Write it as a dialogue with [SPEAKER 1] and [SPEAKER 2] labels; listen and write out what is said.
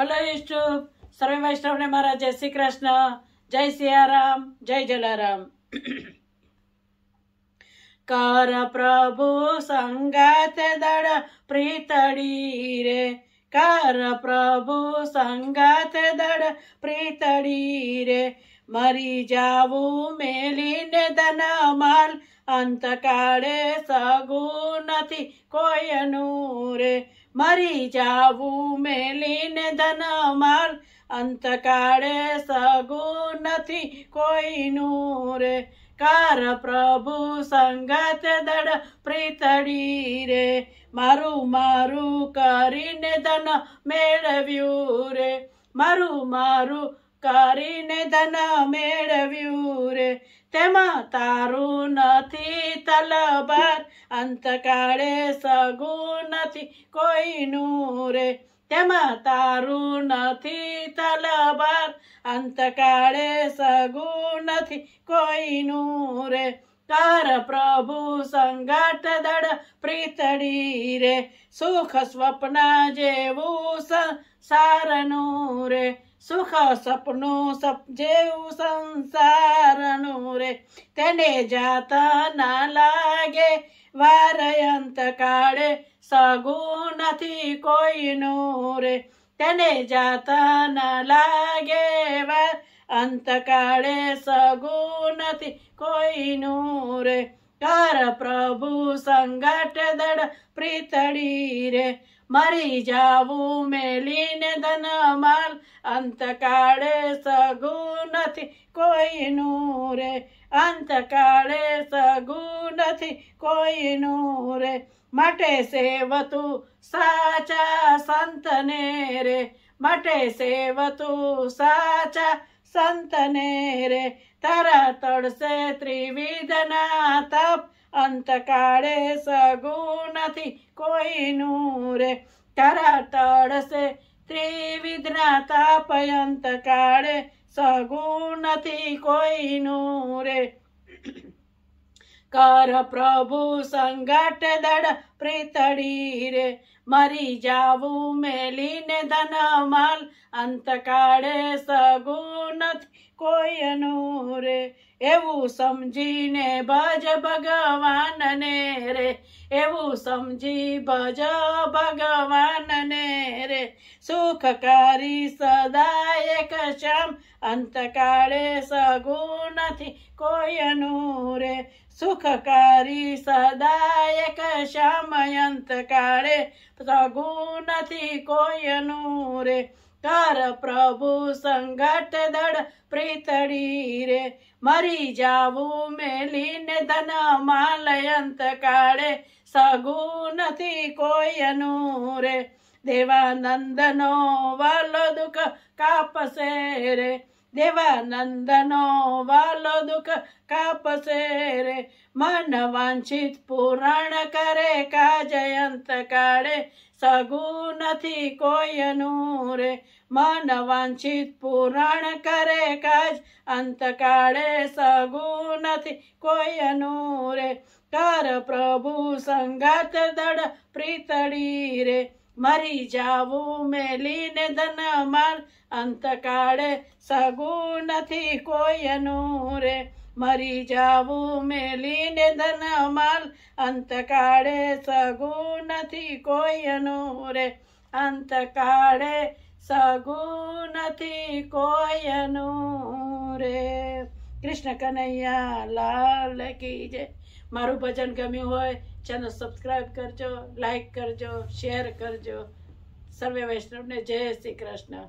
[SPEAKER 1] hello इष्ट सर्वे वैष्णव ने महाराज जय श्री कृष्ण जय सियाराम जय जलाराम कर प्रभु संगत दड़ प्रीतड़ी रे कर प्रभु संगत दड़ प्रीतड़ी रे मरी जाऊ मेली ने धन माल अंत काले सगुनती कोई नूरे मरी जाऊ मेली ધન માલ અંતકાળે સગુ નથી કોઈનું રે કાર પ્રભુ સંગત દડ પ્રીતડી રે મારું મારું કરીને ધન મેળવ્યું રે મારું મારું કરીને ધન મેળવ્યું રે તેમાં તારું નથી તલબાર અંતકાળે સગુ નથી કોઈનું રે हेम नथी तलबार अंत काले सगुण थी कोई नूरे कर प्रभु संगठ दड़ प्रीतड़ी रे सुख स्वप्न जेवु संसार नूरे सुख सपनो सप जेवु संसार नूरे तेने जाता ना लागे वार अंत काले સગુણથી કોઈનું રે તેને જાતા ન લાગે વાર અંતકાળે સગુણથી કોઈનું રે કર પ્રભુ સંગટ દળ પ્રીતડી રે મરી જાવું મેલીને ધન માલ અંતકાળે સગુ નથી કોઈનું રે અંતકાળે સગુ નથી કોઈનું રે માટે સેવતું સાચા સંતને રે માટે સેવતું સાચા સંતને રે તારા તળશે ત્રિવિધના તપ અંતકાળે સગું નથી કોઈનું રે તારા તળશે ત્રિવિધના તાપયંત કાળે સગું નથી કોઈનું રે કર પ્રભુ સંગટ દળ પ્રીતડી રે મરી જાવું મેલીને ધન માલ અંતકાળે સગું નથી કોઈનું રે એવું સમજીને ભજ ભગવાનને રે એવું સમજી ભજ ભગવાન ને રે સુખકારી સદાય એક શ્યામ અંતકાળે કોઈ કોયનું રે સુખકારી સદાયક શ્યામયંત કાળે સગુણથી કોયનું રે કર પ્રભુ સંગઠ દળ પ્રીતડી રે મરી જાવું મેલીને ધન માલયંત કાળે સગુણથી કોયનું રે દેવાનંદનો વાલો દુઃખ કાપસે રે देवानंदनो वालो दुख कापसे रे मन वांछित पुराण करे का जयंत काड़े सगुन थी कोई रे मन वांछित पुराण करे काज अंत काड़े सगुन थी कोई रे कर प्रभु संगत दड़ प्रीतड़ी रे मरी जाऊ मेली ने धन मल अंत काड़े सगु नथी कोई अनूरे मरी जाऊ मेली ने धन मल अंत काड़े सगु नथी कोई अनूरे अंत काड़े सगु नथी कोई अनूरे कृष्ण कन्हैया लाल की जय મારું ભજન ગમ્યું હોય ચેનલ સબસ્ક્રાઈબ કરજો લાઈક કરજો શેર કરજો સર્વે વૈષ્ણવને જય શ્રી કૃષ્ણ